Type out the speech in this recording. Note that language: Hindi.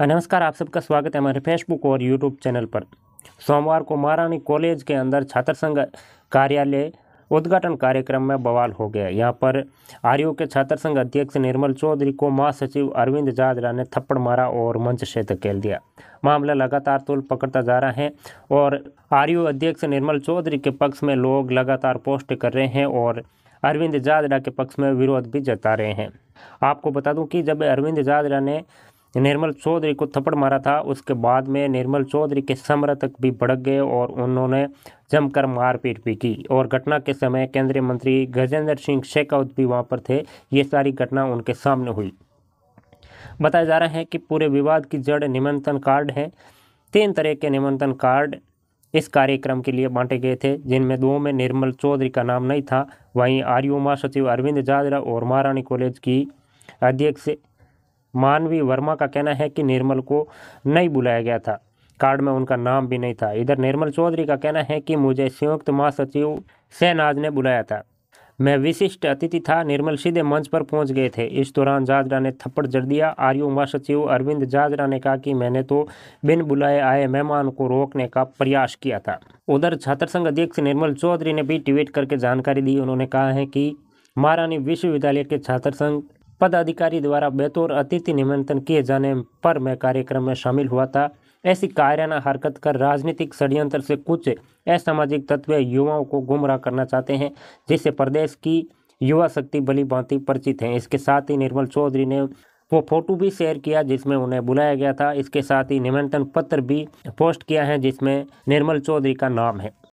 हाँ, नमस्कार आप सबका स्वागत है हमारे फेसबुक और यूट्यूब चैनल पर सोमवार को महारानी कॉलेज के अंदर छात्र संघ कार्यालय उद्घाटन कार्यक्रम में बवाल हो गया यहाँ पर आरयू के छात्र संघ अध्यक्ष निर्मल चौधरी को महासचिव अरविंद जाजरा ने थप्पड़ मारा और मंच से धकेल दिया मामला लगातार तोल पकड़ता जा रहा है और आरयू अध्यक्ष निर्मल चौधरी के पक्ष में लोग लगातार पोस्ट कर रहे हैं और अरविंद जाजरा के पक्ष में विरोध भी जता रहे हैं आपको बता दूं कि जब अरविंद जाजरा ने निर्मल चौधरी को थप्पड़ मारा था उसके बाद में निर्मल चौधरी के समर्थक भी भड़क गए और उन्होंने जमकर मारपीट भी की और घटना के समय केंद्रीय मंत्री गजेंद्र सिंह शेखावत भी वहाँ पर थे ये सारी घटना उनके सामने हुई बताया जा रहा है कि पूरे विवाद की जड़ निमंत्रण कार्ड है तीन तरह के निमंत्रण कार्ड इस कार्यक्रम के लिए बांटे गए थे जिनमें दो में निर्मल चौधरी का नाम नहीं था वहीं आर यू महासचिव अरविंद जाजरा और महारानी कॉलेज की अध्यक्ष मानवी वर्मा का कहना है कि निर्मल को नहीं बुलाया गया था कार्ड में उनका नाम भी नहीं था इधर निर्मल चौधरी का कहना है कि मुझे संयुक्त महासचिव शहनाज ने बुलाया था मैं विशिष्ट अतिथि था निर्मल सीधे मंच पर पहुंच गए थे इस दौरान जाजरा ने थप्पड़ जड़ दिया आरयू महासचिव अरविंद जाजरा ने कहा कि मैंने तो बिन बुलाए आए मेहमान को रोकने का प्रयास किया था उधर छात्र संघ अध्यक्ष निर्मल चौधरी ने भी ट्वीट करके जानकारी दी उन्होंने कहा है कि महारानी विश्वविद्यालय के छात्र संघ पदाधिकारी द्वारा बेतौर अतिथि निमंत्रण किए जाने पर मैं कार्यक्रम में शामिल हुआ था ऐसी कार्याना हरकत कर राजनीतिक षड्यंत्र से कुछ असामाजिक तत्व युवाओं को गुमराह करना चाहते हैं जिससे प्रदेश की युवा शक्ति भली भांति परिचित है इसके साथ ही निर्मल चौधरी ने वो फोटो भी शेयर किया जिसमें उन्हें बुलाया गया था इसके साथ ही निमंत्रण पत्र भी पोस्ट किया है जिसमें निर्मल चौधरी का नाम है